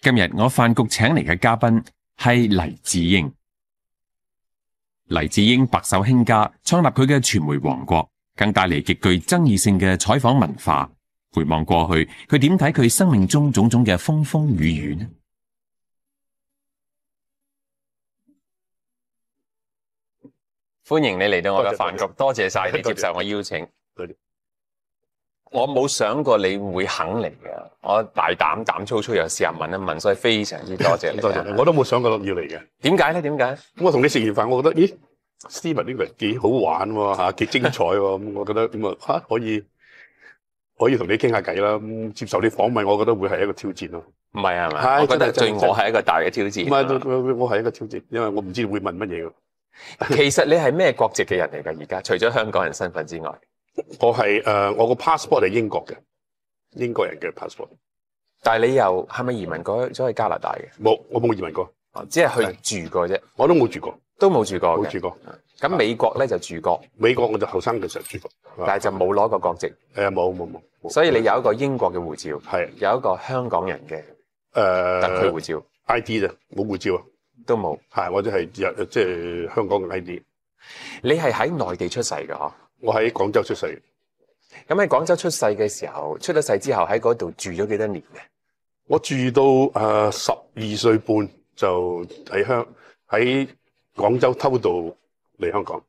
今日我饭局请嚟嘅嘉宾系黎智英。黎智英白手兴家，创立佢嘅传媒王国，更带嚟极具争议性嘅采访文化。回望过去，佢点睇佢生命中种种嘅风风雨雨呢？欢迎你嚟到我嘅饭局，多谢晒你接受我邀请。我冇想过你会肯嚟嘅，我大胆胆粗粗又试下问一问，所以非常之多谢，多谢你。我都冇想过要嚟嘅。点解咧？点解？我同你食完饭，我觉得咦，斯文呢人几好玩喎吓，几精彩喎。咁我觉得咁啊，可以可以同你倾下偈啦。咁接受你访问，我觉得会系一个挑战咯。唔系啊我觉得最我系一个大嘅挑战。唔系，我係系一个挑战，因为我唔知会问乜嘢嘅。其实你系咩国籍嘅人嚟噶？而家除咗香港人身份之外。我系诶，我个 passport 系英国嘅，英国人嘅 passport。但系你又系咪移民过咗去加拿大嘅？冇，我冇移民过，只系去住过啫。我都冇住过，都冇住过，冇住过。咁美国咧就住过，美国我就后生嘅时候住过，但系就冇攞过国籍。诶，冇冇冇。所以你有一个英国嘅护照，系有一个香港人嘅诶特区护照，I D 啫，冇护照啊，都冇。系或者系即系香港嘅 I D。你系喺内地出世嘅嗬？我喺广州出世，咁喺广州出世嘅时候，出咗世之后喺嗰度住咗几多年咧？我住到诶十二岁半就喺香喺广州偷渡嚟香港。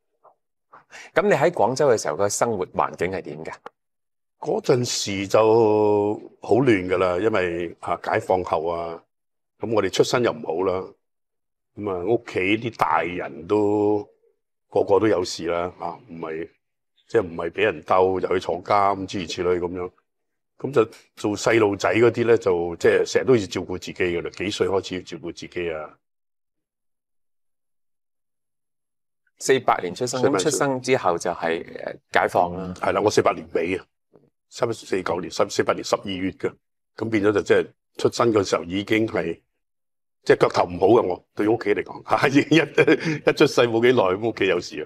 咁你喺广州嘅时候个生活环境系点噶？嗰阵时就好乱噶啦，因为啊解放后啊，咁我哋出身又唔好啦，咁啊屋企啲大人都个个都有事啦，啊唔系。即系唔系俾人兜就去坐监，诸如此类咁样。咁就做细路仔嗰啲咧，就即系成日都要照顾自己噶啦。几岁开始要照顾自己啊？四八年出生，咁出生之后就系诶解放啦。系啦，我四八年尾啊，七四九年，十四八年十二月噶。咁变咗就即系出生嘅时候已经系，即系脚头唔好嘅我。对屋企嚟讲，一一出世冇几耐，屋企有事啊。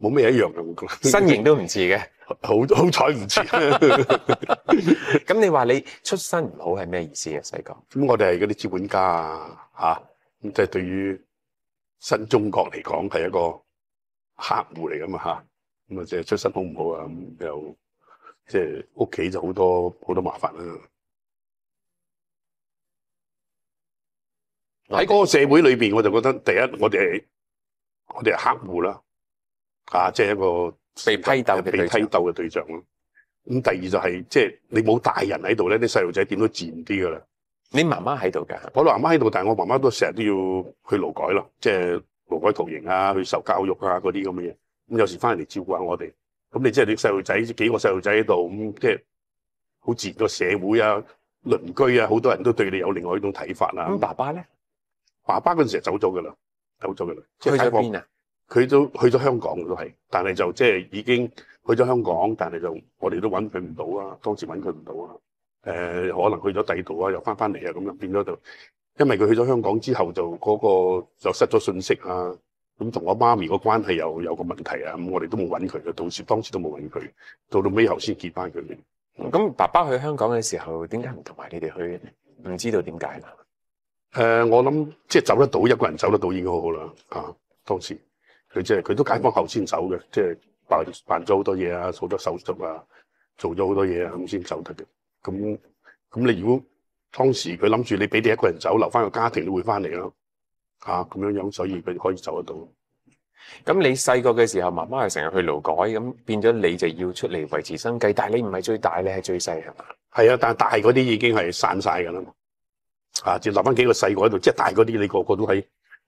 冇咩一样嘅，身形都唔似嘅，好好彩唔似。咁你话你出身唔好系咩意思啊？细个咁我哋系嗰啲资本家啊，吓咁即系对于新中国嚟讲系一个客户嚟噶嘛吓，咁啊即系出身好唔好啊？咁又即系屋企就好多好多麻烦啦。喺嗰个社会里边，我就觉得第一，我哋我哋系客户啦。啊！即系一个被批斗嘅被批斗嘅对象咯。咁第二就系即系你冇大人喺度咧，啲细路仔点都贱啲噶啦。你妈妈喺度噶？我妈妈喺度，但系我妈妈都成日都要去劳改咯，即系劳改徒刑啊，去受教育啊嗰啲咁嘅嘢。咁有时翻嚟照顾下我哋。咁你即系你细路仔，几个细路仔喺度咁，即系好自然个社会啊、邻居啊，好多人都对你有另外一种睇法啦。咁爸爸咧？爸爸嗰阵时走咗噶啦，走咗噶啦。去咗边啊？佢都去咗香港，都系，但系就即系已经去咗香港，但系就我哋都揾佢唔到啊，当时揾佢唔到啊，诶，可能去咗第度啊，又翻翻嚟啊，咁样变咗就，因为佢去咗香港之后就嗰个就失咗信息啊，咁同我妈咪个关系又有个问题啊，咁我哋都冇揾佢嘅，到时当时都冇揾佢，到到尾后先见翻佢。咁爸爸去香港嘅时候，点解唔同埋你哋去？唔知道点解。诶，我谂即系走得到一个人走得到，已經好好啦。啊，当时。佢即係佢都解放後先走嘅，即係辦辦咗好多嘢啊，做多手術啊，做咗好多嘢啊，咁先走得嘅。咁咁你如果當時佢諗住你俾你一個人走，留翻個家庭都會翻嚟咯，嚇咁樣樣，所以佢可以走得到。咁你細個嘅時候，媽媽係成日去勞改，咁變咗你就要出嚟維持生計。但系你唔係最大，你係最細係嘛？系啊，但係大嗰啲已經係散晒㗎啦，啊，就留翻幾個細個喺度，即係大嗰啲你個個都喺。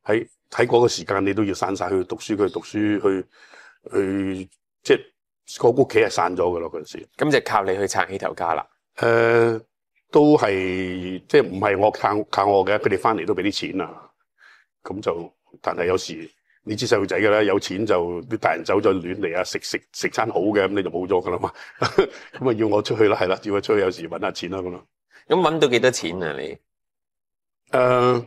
喺睇嗰個時間，你都要散晒去讀書，佢讀書，去去即係個屋企係散咗噶咯嗰陣時。咁就靠你去撐起頭家啦。誒，都係即系唔係我靠靠我嘅，佢哋翻嚟都俾啲錢啊。咁就，但係有時你知細路仔噶啦，有錢就啲大人走咗亂嚟啊，食食食餐好嘅，咁你就冇咗㗎啦嘛。咁啊要我出去啦，係啦，要我出去有時搵下錢啦咁咯。咁搵到幾多錢啊你？誒。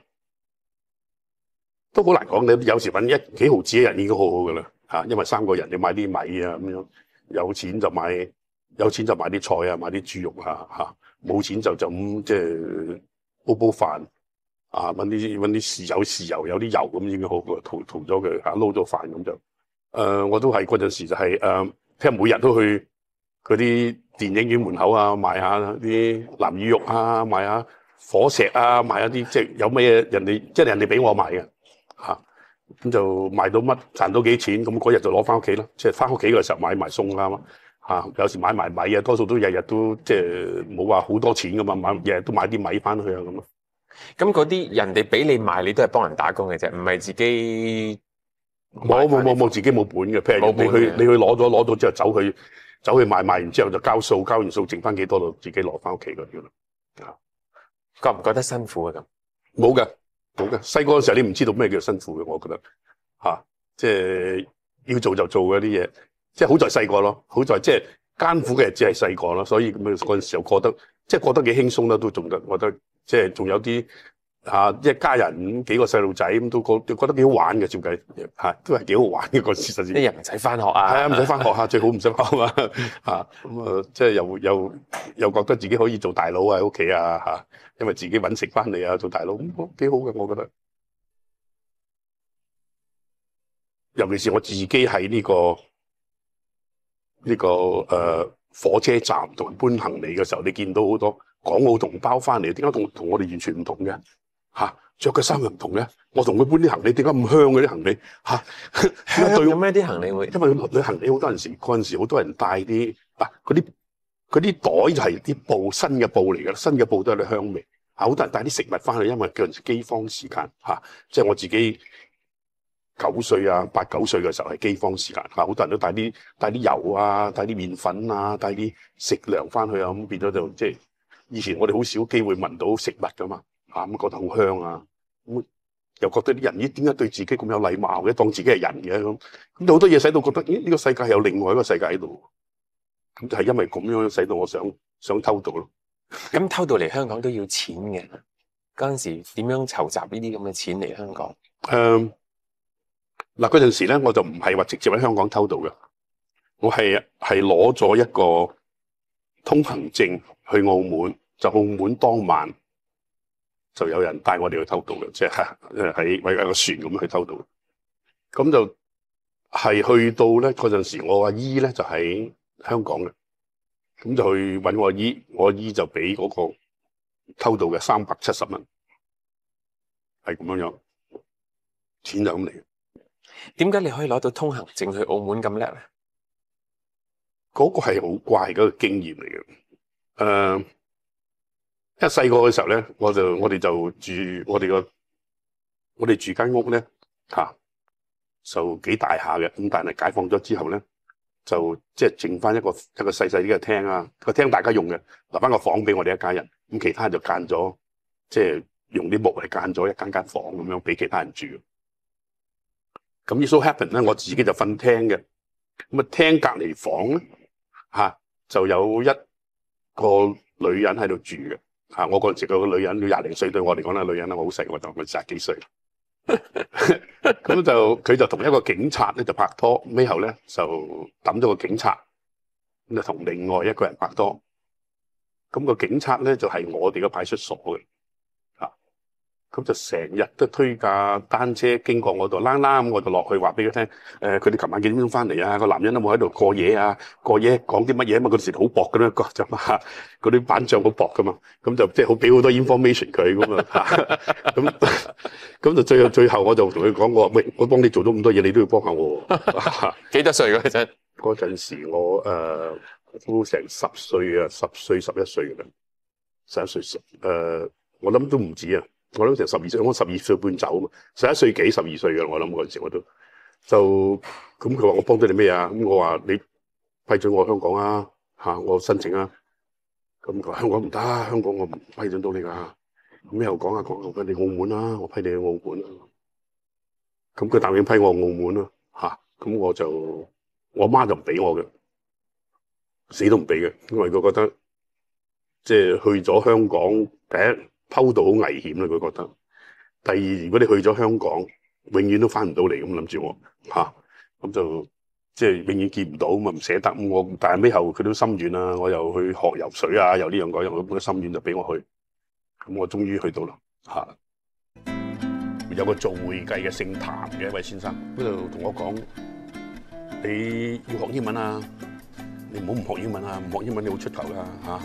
都好难讲，你有时揾一几毫纸一日已经好好噶啦，嚇！因為三個人，你買啲米啊咁樣，有錢就買，有錢就買啲菜啊，買啲豬肉啊，嚇！冇錢就就咁即係煲煲飯啊，啲搵啲豉油、豉油有啲油咁已經好好，同同咗佢嚇，撈咗飯咁就。誒，我都係嗰陣時就係誒，聽每日都去嗰啲電影院門口啊，買下啲南魚肉啊，買下火石啊，買一啲即係有咩人哋即係人哋俾我買嘅。吓咁就卖到乜赚到几钱咁嗰日就攞翻屋企啦，即系翻屋企嘅时候买埋餸啦嘛，吓有时买埋米啊，多数都日日都即系冇话好多钱噶嘛，买日日都买啲米翻去啊咁咁嗰啲人哋俾你卖，你都系帮人打工嘅啫，唔系自己。冇冇冇冇，自己冇本嘅，譬如你去你去攞咗攞到之后走去走去卖卖，然之后就交数，交完数剩翻几多就自己攞翻屋企嗰啲咯。觉唔觉得辛苦啊？咁冇嘅。好嘅，细个嗰时候你唔知道咩叫辛苦嘅，我觉得吓，即系要做就做嘅啲嘢，即系好在细个咯，好在即系艰苦嘅只系细个咯，所以咁嗰阵时候觉得，即系觉得几轻松啦，都仲得，觉得即系仲有啲。啊！一家人几个细路仔咁都觉觉得几好玩嘅，照计系都系几好玩嘅。個事实一日唔使翻学啊，系啊，唔使翻学啊，最好唔使翻啊！吓 咁啊，即系又又又觉得自己可以做大佬啊，喺屋企啊吓，因为自己揾食翻嚟啊，做大佬咁几好嘅，我觉得。尤其是我自己喺呢个呢个诶火车站同搬行李嘅时候，你见到好多港澳同胞翻嚟，点解同同我哋完全唔同嘅？吓，着嘅衫又唔同咧。我同佢搬啲行李，点解咁香嘅啲行李？吓，有咩啲行李会？因为佢行李好多人时，嗰阵时好多人带啲啊，嗰啲嗰啲袋就系啲布新嘅布嚟嘅，新嘅布都有啲香味。啊，好多人带啲食物翻去，因为嗰阵饥荒时间吓，即系我自己九岁啊，八九岁嘅时候系饥荒时间吓，好多人都带啲带啲油啊，带啲面粉啊，带啲食粮翻去啊，咁变咗就即系以前我哋好少机会闻到食物噶嘛。嚇咁覺得好香啊！咁又覺得啲人咦？點解對自己咁有禮貌嘅？當自己係人嘅咁，好多嘢使到覺得咦？呢個世界有另外一個世界喺度。咁就係因為咁樣使到我想想偷渡咯。咁偷渡嚟香港都要錢嘅。嗰陣時點樣籌集呢啲咁嘅錢嚟香港？誒，嗱嗰陣時咧，我就唔係話直接喺香港偷渡嘅，我係係攞咗一個通行證去澳門，就澳門當晚。就有人带我哋去偷渡嘅，即系 喺搵个船咁去偷渡，咁就系去到咧嗰阵时，我阿姨咧就喺香港嘅，咁就去搵我阿姨，我阿姨就俾嗰个偷渡嘅三百七十蚊，系咁样样，钱就咁嚟。点解你可以攞到通行证去澳门咁叻咧？嗰个系好怪嘅个经验嚟嘅，诶。一細個嘅時候咧，我就我哋就住我哋个我哋住間屋咧嚇，就幾大下嘅。咁但係解放咗之後咧，就即係剩翻一個一个細細啲嘅廳啊個廳大家用嘅，留翻個房俾我哋一家人。咁其他人就間咗，即係用啲木嚟間咗一間間房咁樣俾其他人住。咁 so happen 咧，我自己就瞓廳嘅。咁啊，廳隔離房咧嚇，就有一個女人喺度住嘅。啊！我嗰阵时个女人要廿零岁，对我嚟讲咧，女人咧我好细，我当佢十几岁，咁就佢就同一个警察咧就拍拖，尾后咧就抌咗个警察，咁就同另外一个人拍拖，咁个警察咧就系我哋嘅派出所嘅。咁就成日都推架单车经过我度，啦啦咁我就落去话俾佢听，诶，佢哋琴晚几点钟翻嚟啊？个男人有冇喺度过夜啊？过夜讲啲乜嘢啊？嘛，嗰时好薄噶啦，嗰阵嘛，嗰啲板障好薄噶嘛，咁就即系好俾好多 information 佢咁嘛，咁 咁就最后最后我就同佢讲过，喂，我帮你做咗咁多嘢，你都要帮下我。几多岁嗰阵？嗰阵时我诶都成十岁啊，十岁十一岁啦，十一岁十诶，我谂都唔止啊。我谂成十二岁，我十二岁搬走啊嘛，十一岁几十二岁嘅，我谂嗰阵时我都就咁佢话我帮到你咩啊？咁我话你批准我香港啊？吓，我申请啊？咁佢话香港唔得，香港我唔批准到你噶。咁又讲下讲，下，你澳门啦，我批你去澳门啦。咁佢答应批我澳门啦，吓，咁我就我妈就唔俾我嘅，死都唔俾嘅，因为佢觉得即系去咗香港第一。抛到好危险啦，佢觉得。第二，如果你去咗香港，永远都翻唔到嚟咁谂住，吓咁就即系永远见唔到，咁啊唔舍得。我但系尾后佢都心软啦，我又去学游水啊，又呢样嗰样，咁佢心软就俾我去。咁我终于去到啦，吓。有个做会计嘅姓谭嘅一位先生，嗰度同我讲：你要学英文啊！你唔好唔学英文啊！唔学英文你好出头啦，吓！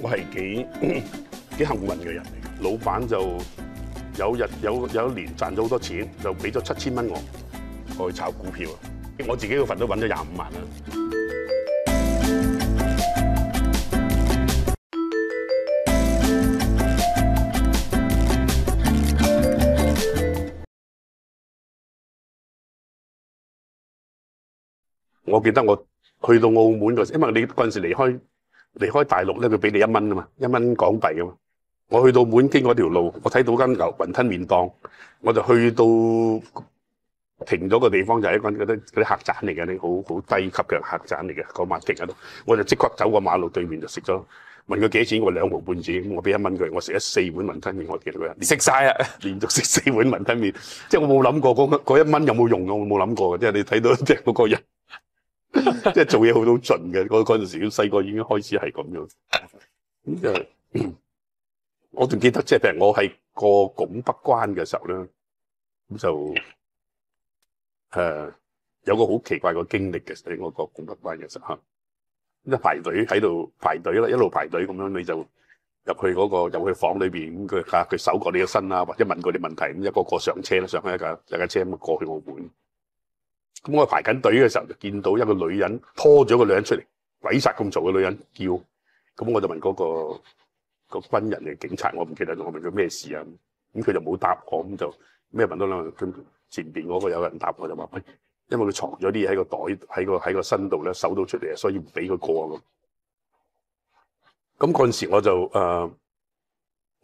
我系几 几幸运嘅人。老闆就有日有有一年賺咗好多錢，就俾咗七千蚊我，我去炒股票我自己個份都揾咗廿五萬啊！我記得我去到澳門嗰時，因為你嗰陣時離開離開大陸咧，佢俾你一蚊啊嘛，一蚊港幣啊嘛。我去到門京嗰條路，我睇到間牛雲吞麵檔，我就去到停咗個地方，就係一间嗰啲啲客栈嚟嘅，啲好好低級嘅客栈嚟嘅，嗰晚停喺度，我就即刻走过馬路對面就食咗，問佢幾錢，我兩毫半紙，我俾一蚊佢，我食咗四碗雲吞麵，我見到佢食晒啊，連續食四碗雲吞麵，即係我冇諗過嗰一蚊有冇用嘅，我冇諗過嘅，即係你睇到 即系嗰個人，即係做嘢好到盡嘅，嗰嗰陣時細個已經開始係咁樣，咁就。我仲記得即係譬如我係過拱北關嘅時候咧，咁就誒有個好奇怪個經歷嘅，喺我過拱北關嘅時候一排隊喺度排隊啦，一路排隊咁樣你就入去嗰個入去房裏邊咁佢嚇佢搜過你嘅身啦，或者問過啲問題咁一個個上車啦，上去一架一架車咁過去澳門。咁我排緊隊嘅時候就見到一個女人拖咗個女人出嚟，鬼殺咁嘈嘅女人叫，咁我就問嗰個。個軍人嘅警察，我唔記得咗，我問佢咩事啊？咁佢就冇答我，咁就咩問多兩咁前邊嗰個有人答我，就話喂，因為佢藏咗啲嘢喺個袋喺個喺個身度咧，搜到出嚟，所以唔俾佢過咁。咁嗰陣時我就誒，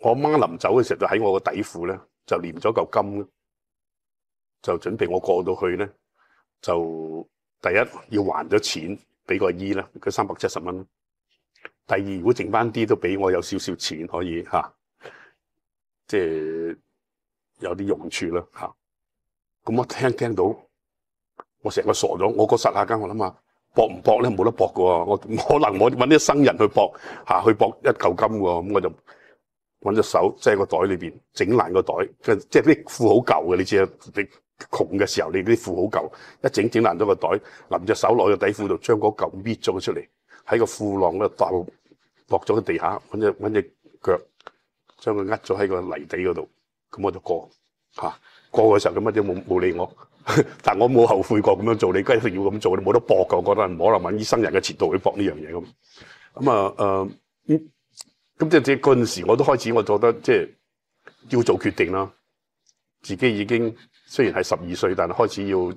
我媽臨走嘅時候就喺我個底褲咧就粘咗嚿金，就準備我過到去咧就第一要還咗錢俾個醫啦，佢三百七十蚊。第二，如果剩翻啲都俾我有少少钱可以吓，即系有啲用处啦吓。咁我听听到，我成个傻咗。我個十下間我谂下搏唔搏咧，冇得搏噶。我可能我揾啲生人去搏吓，去搏一嚿金喎。咁我就揾只手，即系个袋里边整烂个袋，即系啲裤好旧嘅，你知啊。你穷嘅时候，你啲裤好旧，一整整烂咗个袋，攞只手攞个底裤度，将嗰嚿搣咗佢出嚟。喺個褲浪嗰度墮落咗個地下，揾只揾只腳將佢呃咗喺個泥地嗰度，咁我就過嚇過嘅時候咁乜都冇冇理我，但我冇後悔過咁樣做，你梗系要咁做，你冇得搏我覺得唔可能揾医生人嘅前度去搏呢樣嘢咁。咁啊诶，咁即係即係嗰時我都開始，我覺得即係要做決定啦，自己已經雖然係十二歲，但係開始要。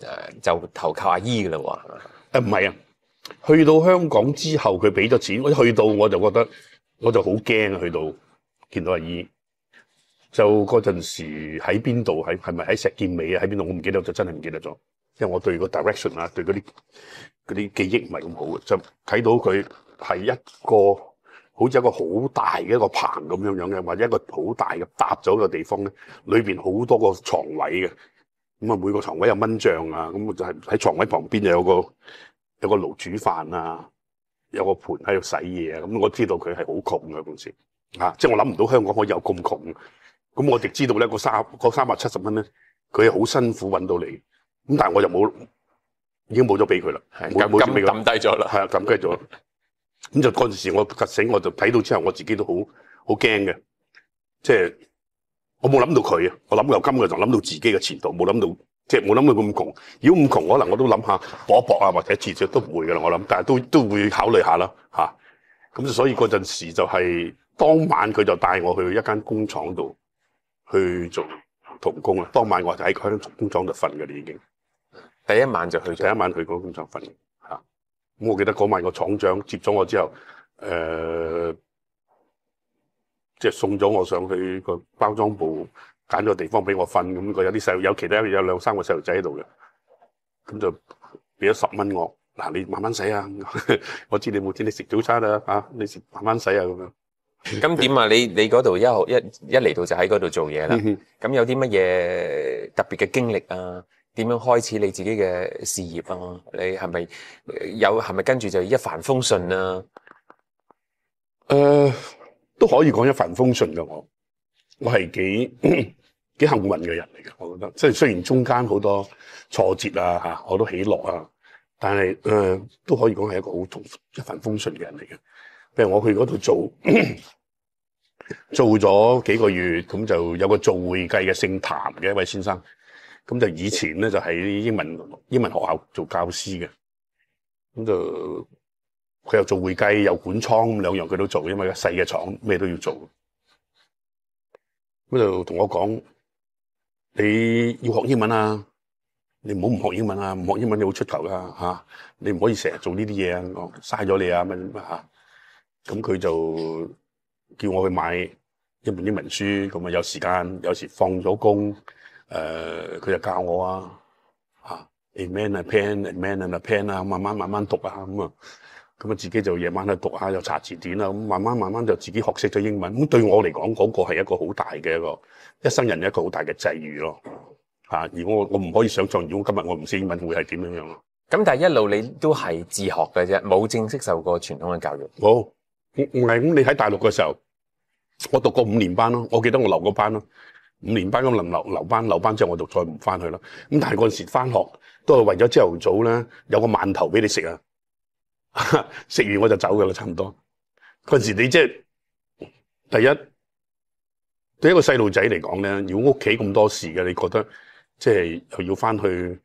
诶，就投靠阿姨噶啦喎！诶，唔系啊，去到香港之后，佢俾咗钱。我去到我就觉得我就好惊啊！去到见到阿姨，就嗰阵时喺边度？喺系咪喺石建尾啊？喺边度？我唔记得，我就真系唔记得咗，因为我对个 direction 啊，对嗰啲嗰啲记忆唔系咁好嘅。就睇到佢系一个好似一个好大嘅一个棚咁样样嘅，或者一个好大嘅搭咗嘅地方咧，里边好多个床位嘅。咁啊，每个床位有蚊帐啊，咁就系喺床位旁边就有个有个炉煮饭啊，有个盆喺度洗嘢啊。咁我知道佢系好穷嘅公司啊，即系我谂唔到香港可以有咁穷。咁我哋知道咧个三个三百七十蚊咧，佢好辛苦揾到嚟。咁但系我就冇，已经冇咗俾佢啦，冇冇抌低咗啦，系啊，抌低咗。咁就嗰阵时我觉醒，我就睇到之后，我自己都好好惊嘅，即系。我冇谂到佢啊！我谂由今日就谂到自己嘅前途，冇谂到即系冇谂到咁穷。如果咁穷，可能我都谂下搏一搏啊，或者辞职都唔会噶啦。我谂，但系都都会考虑下啦，吓。咁所以嗰阵时就系当晚佢就带我去一间工厂度去做童工啊。当晚我就喺嗰间工厂度瞓嘅啦，已经。第一晚就去，第一晚去嗰工厂瞓。吓，咁我记得嗰晚个厂长接咗我之后，诶。即系送咗我上去个包装部，拣咗地方俾我瞓，咁佢有啲细，有其他有两三个细路仔喺度嘅，咁就俾咗十蚊我，嗱你慢慢使啊，我知你冇钱，你食早餐啊，吓，你食慢慢使啊咁样。咁点啊？你你嗰度一学一一嚟到就喺嗰度做嘢啦。咁有啲乜嘢特别嘅经历啊？点样开始你自己嘅事业啊？你系咪有系咪跟住就一帆风顺啊？诶。都可以講一帆風順嘅我，我係幾 几幸運嘅人嚟嘅。我覺得即系雖然中間好多挫折啊，吓，我都起落啊，但係誒都可以講係一個好一帆風順嘅人嚟嘅。譬如我去嗰度做 做咗幾個月，咁就有個做會計嘅姓譚嘅一位先生，咁就以前咧就喺英文英文學校做教師嘅，咁就。佢又做會計又管倉咁兩樣佢都做，因為而細嘅廠咩都要做。咁就同我講：你要學英文啊！你唔好唔學英文啊！唔學英文你好出頭噶嚇！你唔可以成日做呢啲嘢啊，嘥咗你啊乜乜嚇！咁佢就叫我去買一本英文書，咁啊有時間有時放咗工，誒佢就教我啊嚇，A man a pen a man and pen 啊，慢慢慢慢讀啊咁啊。咁啊，自己就夜晚去讀下，又查字典啦，咁慢慢慢慢就自己學識咗英文。咁對我嚟講，嗰個係一個好大嘅一個一生人一個好大嘅際遇咯。嚇！如果我唔可以想象，如果今日我唔識英文，會係點樣樣咯？咁但係一路你都係自學嘅啫，冇正式受過傳統嘅教育。好，唔係咁。你喺大陸嘅時候，我讀過五年班咯，我記得我留過班咯。五年班咁留留班，留班之後我讀再唔翻去啦。咁但係嗰陣時翻學都係為咗朝頭早咧有個饅頭俾你食啊！食完我就走噶啦，差唔多嗰时你即系第一对一个细路仔嚟讲咧，如果屋企咁多事嘅，你觉得即系又要翻去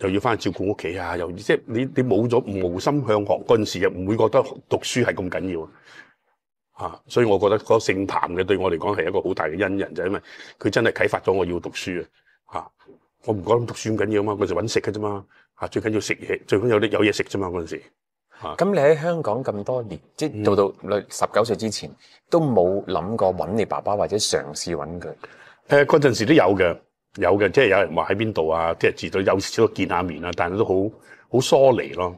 又要翻去照顾屋企啊？又即系你你冇咗无心向学嗰阵时又唔会觉得读书系咁紧要啊？所以我觉得嗰个姓谭嘅对我嚟讲系一个好大嘅恩人，就因为佢真系启发咗我要读书啊！吓，我唔觉得读书咁紧要嘛，我就揾食嘅啫嘛，吓最紧要食嘢，最紧要有有嘢食啫嘛嗰阵时。咁你喺香港咁多年，即系到到你十九岁之前，都冇谂过揾你爸爸或者尝试揾佢。诶，嗰阵时都有嘅，有嘅，即系有人话喺边度啊，即系至到有少都见下面啊，但系都好好疏离咯。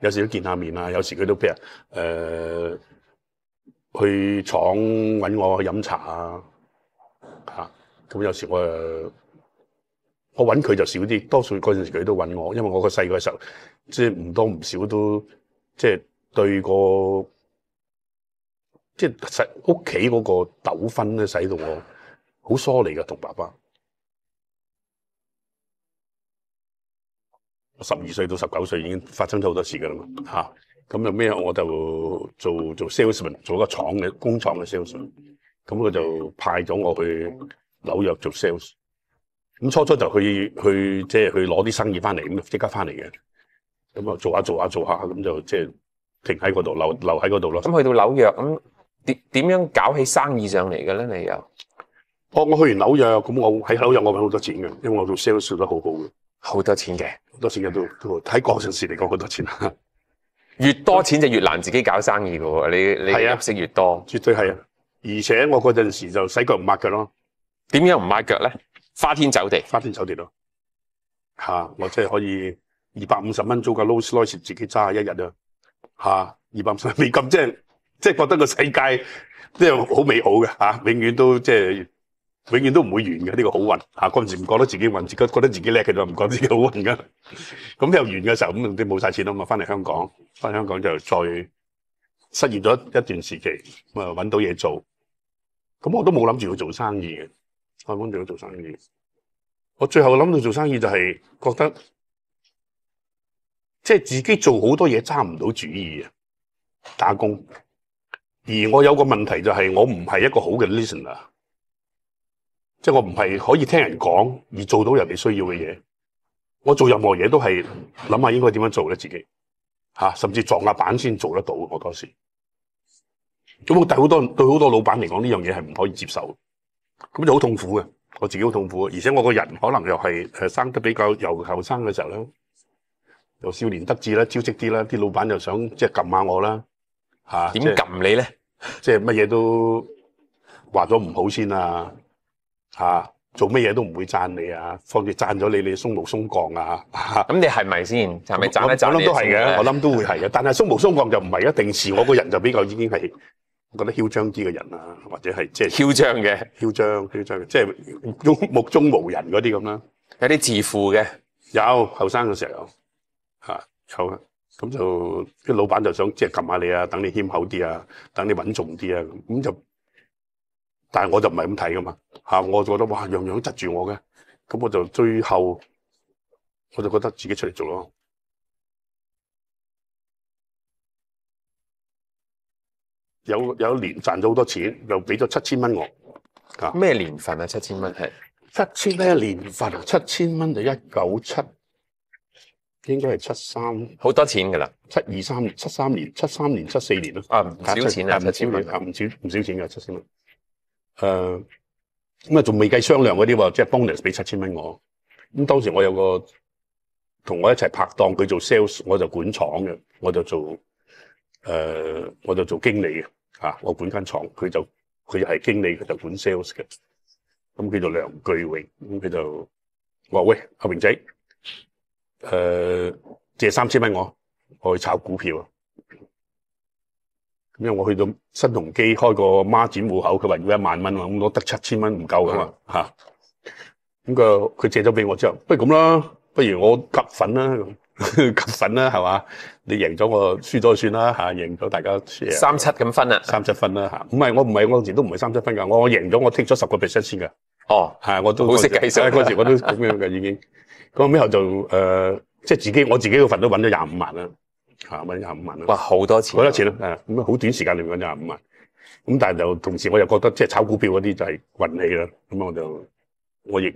有时都见下面啊，有时佢都譬如诶去厂揾我去饮茶啊，吓咁有时我我搵佢就少啲，多数嗰阵时佢都揾我，因为我个细个嘅时候即系唔多唔少都。即系对个即系实屋企嗰个纠纷咧，使到我好疏离嘅同爸爸。十二岁到十九岁已经发生咗好多事噶啦嘛，吓咁又咩？我就做做 salesman，做个厂嘅工厂嘅 sales，咁佢就派咗我去纽约做 sales。咁初初就去去即系去攞啲生意翻嚟，咁即刻翻嚟嘅。咁啊，做下做下做下，咁就即系停喺嗰度，留留喺嗰度咯。咁去到纽约咁点点样搞起生意上嚟嘅咧？你又哦，我去完纽约咁，我喺纽约我搵好多钱嘅，因为我做 sales 做得好好嘅，好多钱嘅，好多钱嘅都都喺嗰阵时嚟讲好多钱越多钱就越难自己搞生意嘅喎，你你食越多，绝对系啊！而且我嗰阵时就洗脚唔抹脚咯，点样唔抹脚咧？花天酒地，花天酒地咯，吓我即系可以。二百五十蚊租个 loss loss 自己揸一日啊吓二百五十美金即系即系觉得个世界即系好美好嘅吓永远都即系永远都唔会完嘅呢个好运吓嗰阵时唔觉得自己运自己觉得自己叻嘅就唔觉得自己好运噶咁又完嘅时候咁你冇晒钱啊嘛翻嚟香港翻香港就再失业咗一段时期咁啊揾到嘢做咁我都冇谂住要做生意嘅，我冇谂住去做生意。我最后谂到做生意就系觉得。即系自己做好多嘢揸唔到主意啊！打工，而我有个问题就系我唔系一个好嘅 listener，即系我唔系可以听人讲而做到人哋需要嘅嘢。我做任何嘢都系谂下应该点样做咧自己吓，甚至撞下板先做得到。我嗰时咁，但系好多对好多老板嚟讲呢样嘢系唔可以接受，咁就好痛苦嘅。我自己好痛苦，而且我个人可能又系诶生得比较又后生嘅时候咧。又少年得志啦，招職啲啦，啲老闆就想即係撳下我啦吓點撳你咧？即係乜嘢都話咗唔好先啊嚇，做乜嘢都唔會赞你啊。放住赞咗你，你松毛松降啊。咁你係咪先係咪賺一我都係嘅，我諗都會係嘅。但係松毛松降就唔係一定是我個人就比較已經係覺得囂張啲嘅人啊，或者係即係囂張嘅囂張囂張，即係目中無人嗰啲咁啦。有啲自負嘅有後生嘅時候。好啦，咁就啲老闆就想即係撳下你啊，等你謙厚啲啊，等你穩重啲啊，咁就，但系我就唔係咁睇噶嘛，嚇，我覺得哇樣樣都窒住我嘅，咁我就最後我就覺得自己出嚟做咯，有有一年賺咗好多錢，又俾咗七千蚊我，咩年份啊七千蚊系？七千蚊年份，七千蚊就一九七。应该系七三，好多钱噶啦，七二三、七三年、七三年、七四年咯。啊，唔少钱啊，七千蚊。唔少唔少钱噶七千蚊。诶，咁啊仲未计商量嗰啲喎，即系 bonus 俾七千蚊我。咁当时我有个同我一齐拍档，佢做 sales，我就管厂嘅，我就做诶，我就做经理嘅。吓，我管间厂，佢就佢就系经理，佢就管 sales 嘅。咁叫做梁巨荣，咁佢就我话喂阿荣仔。诶，借三千蚊我，我去炒股票。咁因為我去到新鸿基开个孖展户口，佢话要一万蚊咁我得七千蚊唔够噶嘛，吓。咁佢佢借咗俾我之后，不如咁啦，不如我吸粉啦，吸粉啦系嘛？你赢咗我输咗算啦吓，赢咗大家三七咁分啊，三七分啦吓。唔系我唔系我当时都唔系三七分噶，我赢咗我剔咗十个 percent 先噶。哦，系我都好识计算，嗰时我都咁样噶已经。咁后後就诶，即系自己我自己個份都揾咗廿五万啦，吓揾廿五万啦。哇，好多钱！好多钱啦，诶，咁好短时间里面揾廿五万，咁但系就同时我又觉得即系炒股票嗰啲就系运气啦，咁我就我亦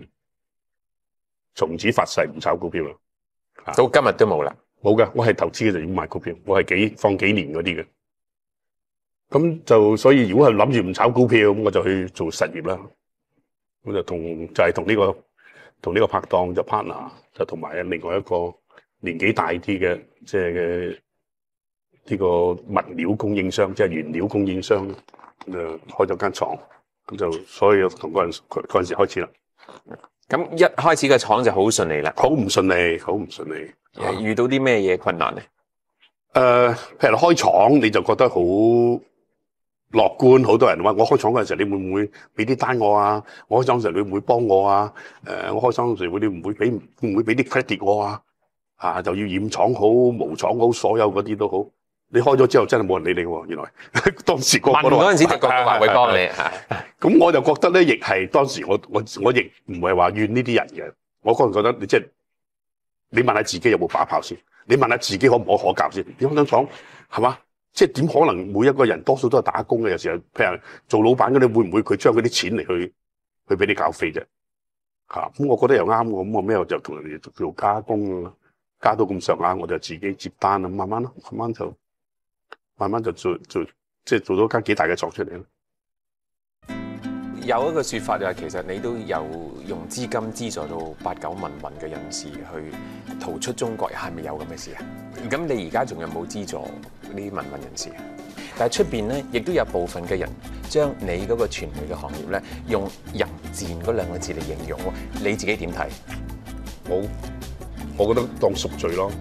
从此发誓唔炒股票啦，到今日都冇啦。冇噶，我系投资嘅就要買股票，我系几放几年嗰啲嘅，咁就所以如果系谂住唔炒股票，咁我就去做实业啦，咁就同就系同呢个。同呢个拍档就 partner，就同埋另外一个年纪大啲嘅即系嘅呢个物料供应商，即系原料供应商，就开咗间厂，咁就所以同嗰嗰阵时开始啦。咁一开始嘅厂就好顺利啦，好唔顺利，好唔顺利。遇到啲咩嘢困难咧？诶，譬如开厂你就觉得好。乐观，好多人话我开厂嗰阵时，你会唔会俾啲单我啊？我开厂时你会唔会帮我啊？诶，我开厂时会唔会俾唔会俾啲 credit 我啊？啊，就要染厂好、无厂好，所有嗰啲都好。你开咗之后真系冇人理你嘅，原来 当时嗰个问嗰阵时的确系华伟光你吓。咁我就觉得咧，亦系当时我我我亦唔系话怨呢啲人嘅，我个人觉得你即系你问下自己有冇把炮先，你问下自己可唔可可教先，点样厂系嘛？即係點可能每一個人多數都係打工嘅，有時候譬如做老闆嗰啲，會唔會佢將嗰啲錢嚟去去俾你搞費啫？嚇咁，我覺得又啱喎。咁我咩？我就同人哋做加工啦，加到咁上下，我就自己接單啦，慢慢咯，慢慢就慢慢就做做，即係做到間幾大嘅廠出嚟啦。有一個説法就係其實你都有用資金資助到八九民運嘅人士去逃出中國，係咪有咁嘅事啊？咁你而家仲有冇資助呢啲民運人士啊？但係出邊咧，亦都有部分嘅人將你嗰個傳媒嘅行業咧，用人賤嗰兩個字嚟形容喎。你自己點睇？我我覺得當縮罪咯。